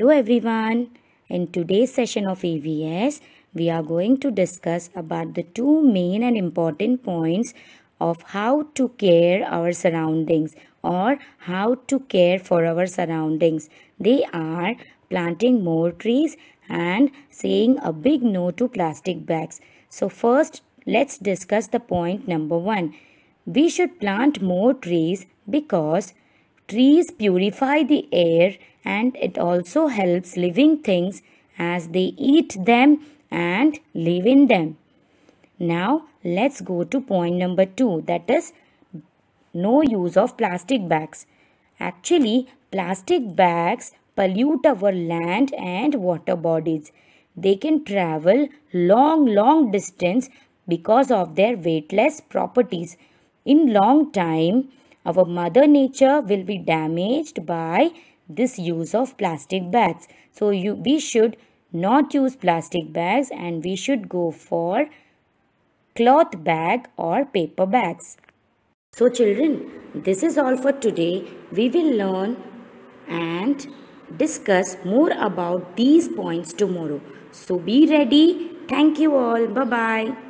Hello everyone. In today's session of EVS, we are going to discuss about the two main and important points of how to care our surroundings or how to care for our surroundings. They are planting more trees and saying a big no to plastic bags. So first, let's discuss the point number one. We should plant more trees because trees purify the air and it also helps living things as they eat them and live in them. Now let's go to point number 2 that is no use of plastic bags. Actually plastic bags pollute our land and water bodies. They can travel long long distance because of their weightless properties. In long time our mother nature will be damaged by this use of plastic bags. So you, we should not use plastic bags and we should go for cloth bag or paper bags. So children, this is all for today. We will learn and discuss more about these points tomorrow. So be ready. Thank you all. Bye-bye.